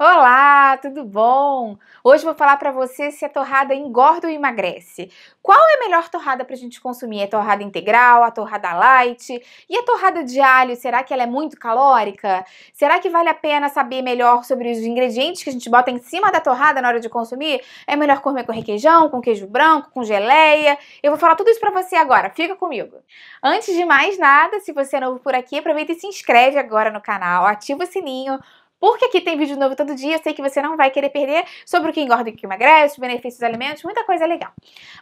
Olá, tudo bom? Hoje vou falar para você se a torrada engorda ou emagrece. Qual é a melhor torrada para a gente consumir? É a torrada integral, a torrada light? E a torrada de alho, será que ela é muito calórica? Será que vale a pena saber melhor sobre os ingredientes que a gente bota em cima da torrada na hora de consumir? É melhor comer com requeijão, com queijo branco, com geleia? Eu vou falar tudo isso para você agora, fica comigo. Antes de mais nada, se você é novo por aqui, aproveita e se inscreve agora no canal, ativa o sininho porque aqui tem vídeo novo todo dia, sei que você não vai querer perder sobre o que engorda e o que emagrece, benefícios dos alimentos, muita coisa legal.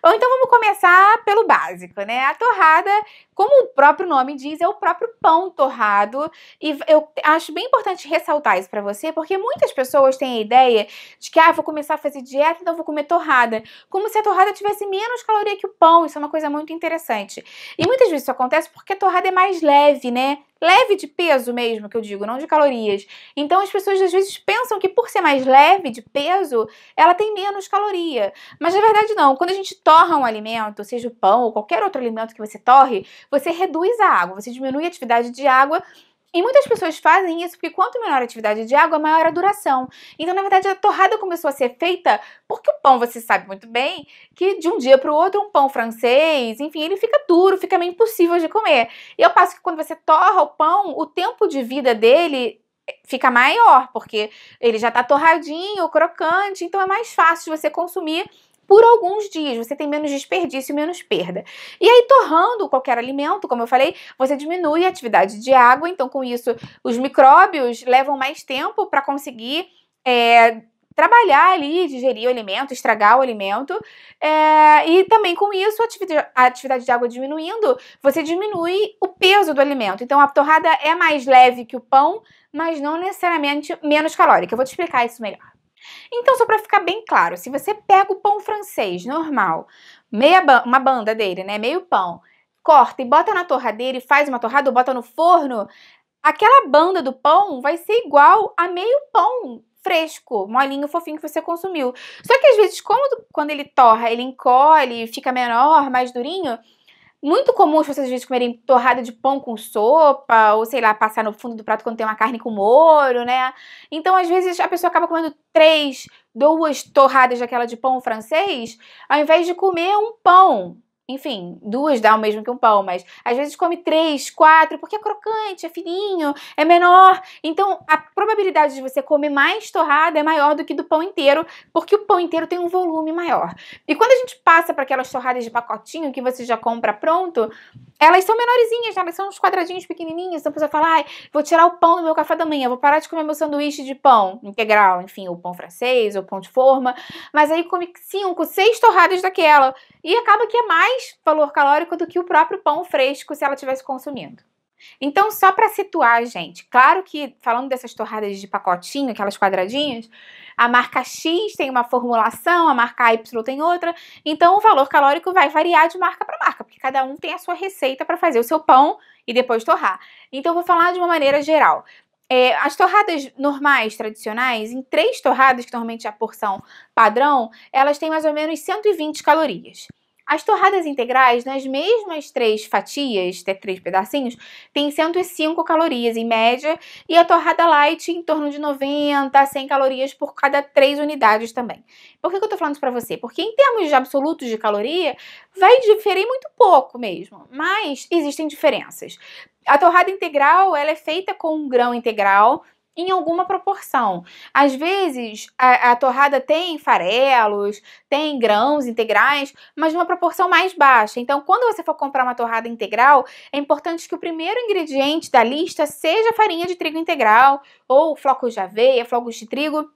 Bom, então vamos começar pelo básico, né? A torrada, como o próprio nome diz, é o próprio pão torrado e eu acho bem importante ressaltar isso para você, porque muitas pessoas têm a ideia de que, ah, vou começar a fazer dieta, então vou comer torrada, como se a torrada tivesse menos caloria que o pão, isso é uma coisa muito interessante. E muitas vezes isso acontece porque a torrada é mais leve, né? leve de peso mesmo, que eu digo, não de calorias. Então as pessoas às vezes pensam que por ser mais leve de peso, ela tem menos caloria. Mas na verdade não. Quando a gente torra um alimento, seja o pão ou qualquer outro alimento que você torre, você reduz a água, você diminui a atividade de água e muitas pessoas fazem isso porque quanto menor a atividade de água, maior a duração. Então, na verdade, a torrada começou a ser feita porque o pão, você sabe muito bem, que de um dia para o outro, um pão francês, enfim, ele fica duro, fica meio impossível de comer. E eu passo que quando você torra o pão, o tempo de vida dele fica maior, porque ele já está torradinho, crocante, então é mais fácil de você consumir por alguns dias. Você tem menos desperdício, menos perda. E aí, torrando qualquer alimento, como eu falei, você diminui a atividade de água, então com isso os micróbios levam mais tempo para conseguir. É, trabalhar ali, digerir o alimento, estragar o alimento. É, e também com isso, a atividade, a atividade de água diminuindo, você diminui o peso do alimento. Então a torrada é mais leve que o pão, mas não necessariamente menos calórica. Eu vou te explicar isso melhor. Então, só para ficar bem claro, se você pega o pão francês normal, meia ba uma banda dele, né, meio pão, corta e bota na torradeira e faz uma torrada ou bota no forno, aquela banda do pão vai ser igual a meio pão fresco, molinho, fofinho que você consumiu. Só que às vezes, como, quando ele torra, ele encolhe, fica menor, mais durinho, muito comum as pessoas comerem torrada de pão com sopa, ou sei lá, passar no fundo do prato quando tem uma carne com molho, né? Então, às vezes, a pessoa acaba comendo três, duas torradas daquela de pão francês, ao invés de comer um pão, enfim, duas dá o mesmo que um pão, mas às vezes come três, quatro, porque é crocante, é fininho, é menor. Então a probabilidade de você comer mais torrada é maior do que do pão inteiro, porque o pão inteiro tem um volume maior. E quando a gente passa para aquelas torradas de pacotinho que você já compra pronto, elas são menorzinhas, né? elas são uns quadradinhos pequenininhos. Então a pessoa fala, ai, vou tirar o pão do meu café da manhã, vou parar de comer meu sanduíche de pão integral, enfim, o pão francês, o pão de forma. Mas aí come cinco, seis torradas daquela. E acaba que é mais valor calórico do que o próprio pão fresco se ela estivesse consumindo. Então, só para situar, gente, claro que falando dessas torradas de pacotinho, aquelas quadradinhas, a marca X tem uma formulação, a marca Y tem outra, então o valor calórico vai variar de marca para porque cada um tem a sua receita para fazer o seu pão e depois torrar. Então eu vou falar de uma maneira geral. É, as torradas normais, tradicionais, em três torradas, que normalmente é a porção padrão, elas têm mais ou menos 120 calorias. As torradas integrais, nas mesmas três fatias, até três pedacinhos, tem 105 calorias em média, e a torrada light em torno de 90 a 100 calorias por cada três unidades também. Por que, que eu tô falando isso pra você? Porque em termos de absolutos de caloria, vai diferir muito pouco mesmo, mas existem diferenças. A torrada integral, ela é feita com um grão integral, em alguma proporção. Às vezes a, a, torrada tem farelos, tem grãos integrais, mas numa proporção mais baixa. Então, quando você for comprar uma torrada integral, é importante que o primeiro ingrediente da lista seja farinha de trigo integral ou flocos de aveia, flocos de trigo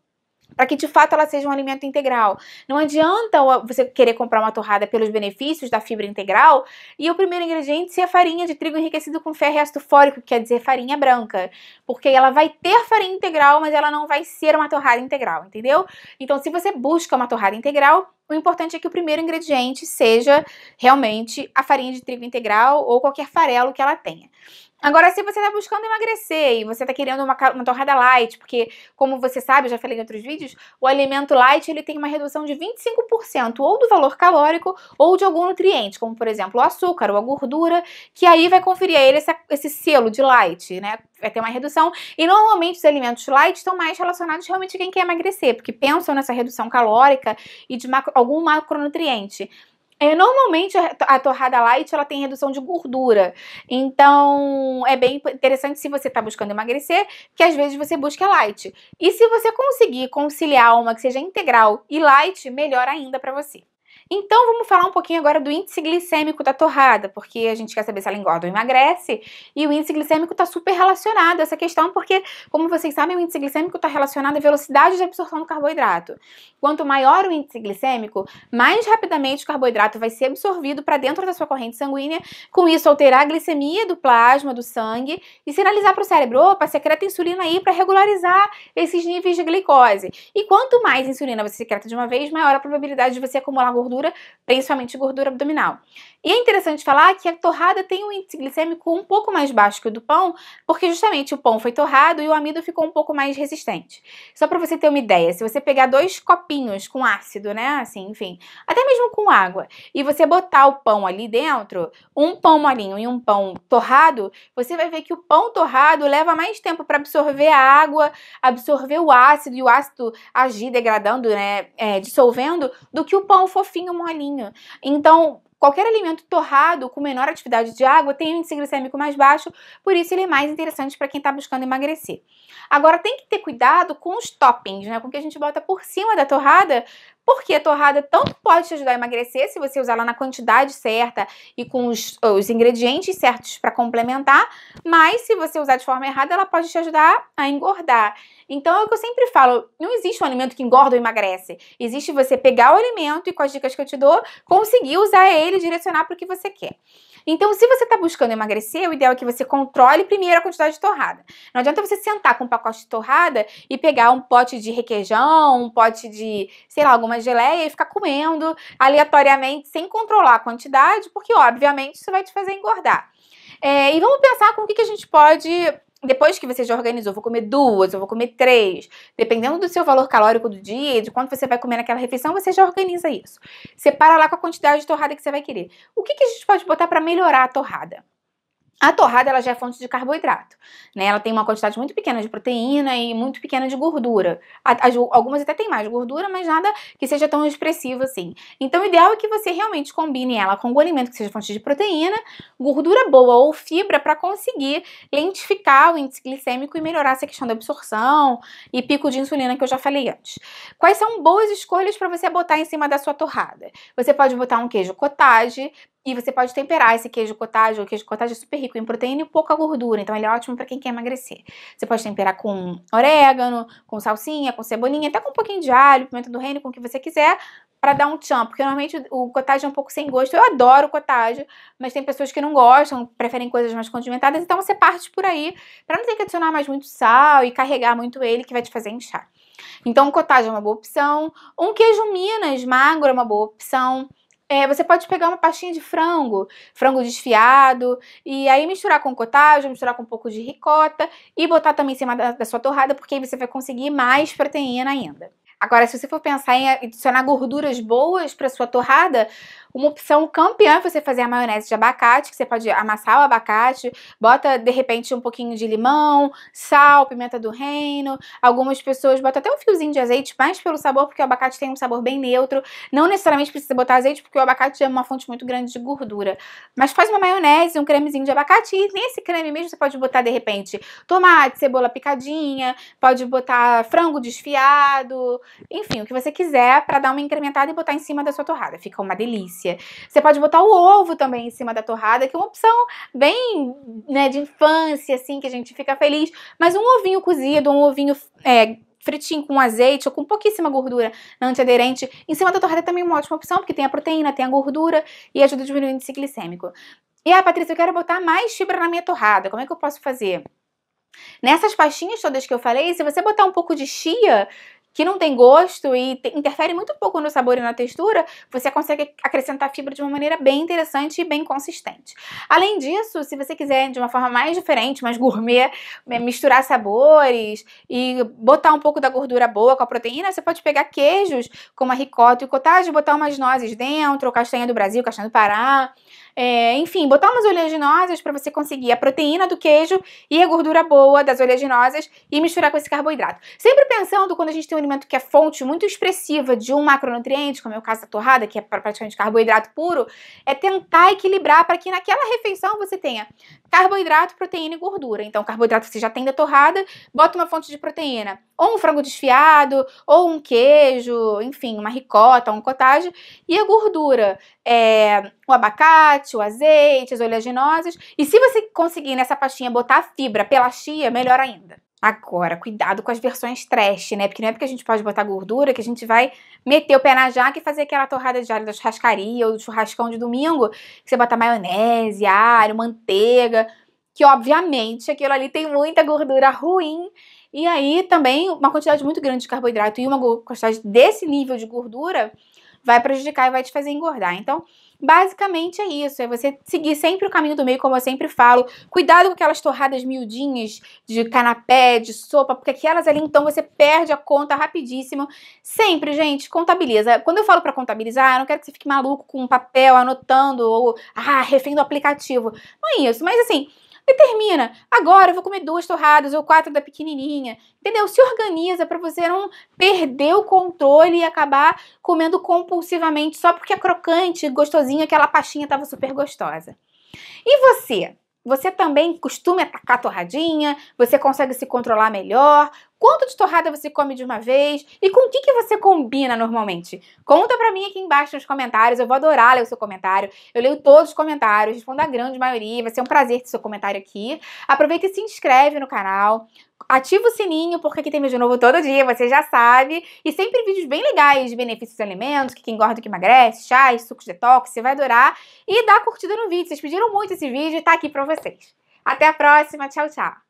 para que de fato ela seja um alimento integral. Não adianta você querer comprar uma torrada pelos benefícios da fibra integral e o primeiro ingrediente ser a farinha de trigo enriquecido com ferro e ácido fólico, que quer dizer farinha branca, porque ela vai ter farinha integral, mas ela não vai ser uma torrada integral, entendeu? Então, se você busca uma torrada integral, o importante é que o primeiro ingrediente seja realmente a farinha de trigo integral ou qualquer farelo que ela tenha. Agora, se você está buscando emagrecer e você está querendo uma, uma, torrada light, porque, como você sabe, eu já falei em outros vídeos, o alimento light ele tem uma redução de 25% ou do valor calórico ou de algum nutriente, como por exemplo o açúcar ou a gordura, que aí vai conferir a ele esse selo de light, né? Vai ter uma redução. E normalmente os alimentos light estão mais relacionados realmente a quem quer emagrecer, porque pensam nessa redução calórica e de macro, algum macronutriente. É, normalmente a torrada light ela tem redução de gordura, então é bem interessante se você está buscando emagrecer, que às vezes você busca light. E se você conseguir conciliar uma que seja integral e light, melhor ainda para você. Então vamos falar um pouquinho agora do índice glicêmico da torrada, porque a gente quer saber se ela engorda ou emagrece, e o índice glicêmico está super relacionado a essa questão, porque, como vocês sabem, o índice glicêmico está relacionado à velocidade de absorção do carboidrato. Quanto maior o índice glicêmico, mais rapidamente o carboidrato vai ser absorvido para dentro da sua corrente sanguínea, com isso alterar a glicemia do plasma, do sangue, e sinalizar para o cérebro, opa, secreta insulina aí para regularizar esses níveis de glicose. E quanto mais insulina você secreta de uma vez, maior a probabilidade de você acumular gordura gordura, principalmente gordura abdominal. E é interessante falar que a torrada tem um índice glicêmico um pouco mais baixo que o do pão, porque justamente o pão foi torrado e o amido ficou um pouco mais resistente. Só para você ter uma ideia, se você pegar dois copinhos com ácido, né, assim, enfim, até mesmo com água, e você botar o pão ali dentro, um pão molinho e um pão torrado, você vai ver que o pão torrado leva mais tempo para absorver a água, absorver o ácido e o ácido agir degradando, né, é, dissolvendo, do que o pão fofinho molinho, molinho. Então, qualquer alimento torrado com menor atividade de água tem um índice glicêmico mais baixo, por isso ele é mais interessante para quem está buscando emagrecer. Agora tem que ter cuidado com os toppings, né? Com o que a gente bota por cima da torrada, porque a torrada tanto pode te ajudar a emagrecer se você usar ela na quantidade certa e com os, os ingredientes certos para complementar, mas se você usar de forma errada, ela pode te ajudar a engordar. Então é o que eu sempre falo: não existe um alimento que engorda ou emagrece. Existe você pegar o alimento e, com as dicas que eu te dou, conseguir usar ele e direcionar para o que você quer. Então, se você está buscando emagrecer, o ideal é que você controle primeiro a quantidade de torrada. Não adianta você sentar com um pacote de torrada e pegar um pote de requeijão, um pote de, sei lá, alguma geleia e ficar comendo aleatoriamente sem controlar a quantidade, porque obviamente isso vai te fazer engordar. É, e vamos pensar com o que, que a gente pode depois que você já organizou, vou comer duas, eu vou comer três, dependendo do seu valor calórico do dia e de quanto você vai comer naquela refeição, você já organiza isso. Separa lá com a quantidade de torrada que você vai querer. O que, que a gente pode botar para melhorar a torrada? A torrada ela já é fonte de carboidrato, né? Ela tem uma quantidade muito pequena de proteína e muito pequena de gordura. algumas até tem mais gordura, mas nada que seja tão expressivo assim. Então, o ideal é que você realmente combine ela com um alimento que seja fonte de proteína, gordura boa ou fibra para conseguir lentificar o índice glicêmico e melhorar essa questão da absorção e pico de insulina que eu já falei antes. Quais são boas escolhas para você botar em cima da sua torrada? Você pode botar um queijo cottage, e você pode temperar esse queijo cottage, o queijo cottage é super rico em proteína e pouca gordura, então ele é ótimo para quem quer emagrecer. Você pode temperar com orégano, com salsinha, com cebolinha, até com um pouquinho de alho, pimenta do reino, com o que você quiser, para dar um tchan, porque normalmente o cottage é um pouco sem gosto. Eu adoro cottage, mas tem pessoas que não gostam, preferem coisas mais condimentadas, então você parte por aí, para não ter que adicionar mais muito sal e carregar muito ele, que vai te fazer inchar. Então, o cottage é uma boa opção. Um queijo Minas magro é uma boa opção. É, você pode pegar uma pastinha de frango, frango desfiado, e aí misturar com cottage, misturar com um pouco de ricota e botar também em cima da, da sua torrada, porque aí você vai conseguir mais proteína ainda. Agora, se você for pensar em adicionar gorduras boas para sua torrada, uma opção campeã é você fazer a maionese de abacate, que você pode amassar o abacate, bota de repente um pouquinho de limão, sal, pimenta do reino. Algumas pessoas botam até um fiozinho de azeite, mais pelo sabor, porque o abacate tem um sabor bem neutro. Não necessariamente precisa botar azeite, porque o abacate é uma fonte muito grande de gordura. Mas faz uma maionese, um cremezinho de abacate, e nesse creme mesmo você pode botar de repente tomate, cebola picadinha, pode botar frango desfiado enfim, o que você quiser para dar uma incrementada e botar em cima da sua torrada. Fica uma delícia. Você pode botar o ovo também em cima da torrada, que é uma opção bem né, de infância, assim, que a gente fica feliz. Mas um ovinho cozido, um ovinho é, fritinho com azeite ou com pouquíssima gordura antiaderente. Em cima da torrada é também uma ótima opção, porque tem a proteína, tem a gordura e ajuda a diminuir o índice glicêmico. E ah, Patrícia, eu quero botar mais fibra na minha torrada. Como é que eu posso fazer? Nessas pastinhas todas que eu falei, se você botar um pouco de chia, que não tem gosto e te, interfere muito pouco no sabor e na textura, você consegue acrescentar fibra de uma maneira bem interessante e bem consistente. Além disso, se você quiser de uma forma mais diferente, mais gourmet, é, misturar sabores e botar um pouco da gordura boa com a proteína, você pode pegar queijos como a ricota e o cottage, botar umas nozes dentro, ou castanha do Brasil, castanha do Pará, é, enfim, botar umas oleaginosas para você conseguir a proteína do queijo e a gordura boa das oleaginosas e misturar com esse carboidrato. Sempre pensando quando a gente tem um alimento que é fonte muito expressiva de um macronutriente, como é o caso da torrada, que é praticamente carboidrato puro, é tentar equilibrar para que naquela refeição você tenha carboidrato, proteína e gordura. Então, carboidrato você já tem da torrada, bota uma fonte de proteína, ou um frango desfiado, ou um queijo, enfim, uma ricota, um cottage, e a gordura. É, o abacate, o azeite, as oleaginosas. E se você conseguir nessa pastinha botar fibra pela chia, melhor ainda. Agora, cuidado com as versões trash, né? Porque não é porque a gente pode botar gordura que a gente vai meter o pé na jaca e fazer aquela torrada de alho da churrascaria ou do churrascão de domingo, que você bota maionese, alho, manteiga, que obviamente aquilo ali tem muita gordura ruim. E aí também uma quantidade muito grande de carboidrato e uma quantidade desse nível de gordura vai prejudicar e vai te fazer engordar. Então, basicamente é isso, é você seguir sempre o caminho do meio, como eu sempre falo. Cuidado com aquelas torradas miudinhas de canapé, de sopa, porque aquelas ali então você perde a conta rapidíssimo. Sempre, gente, contabiliza. Quando eu falo para contabilizar, eu não quero que você fique maluco com um papel anotando ou ah, refém do aplicativo. Não é isso, mas assim, determina. termina. Agora eu vou comer duas torradas ou quatro da pequenininha. Entendeu? Se organiza para você não perder o controle e acabar comendo compulsivamente só porque é crocante, gostosinho, aquela pastinha estava super gostosa. E você? Você também costuma atacar torradinha? Você consegue se controlar melhor? Quanto de torrada você come de uma vez? E com o que, que você combina normalmente? Conta pra mim aqui embaixo nos comentários, eu vou adorar ler o seu comentário. Eu leio todos os comentários, respondo a grande maioria, vai ser um prazer ter seu comentário aqui. Aproveita e se inscreve no canal, ativa o sininho, porque aqui tem vídeo novo todo dia, você já sabe. E sempre vídeos bem legais de benefícios de alimentos, que engorda, que emagrece, chás, sucos detox, você vai adorar. E dá curtida no vídeo, vocês pediram muito esse vídeo e tá aqui pra vocês. Até a próxima, tchau, tchau!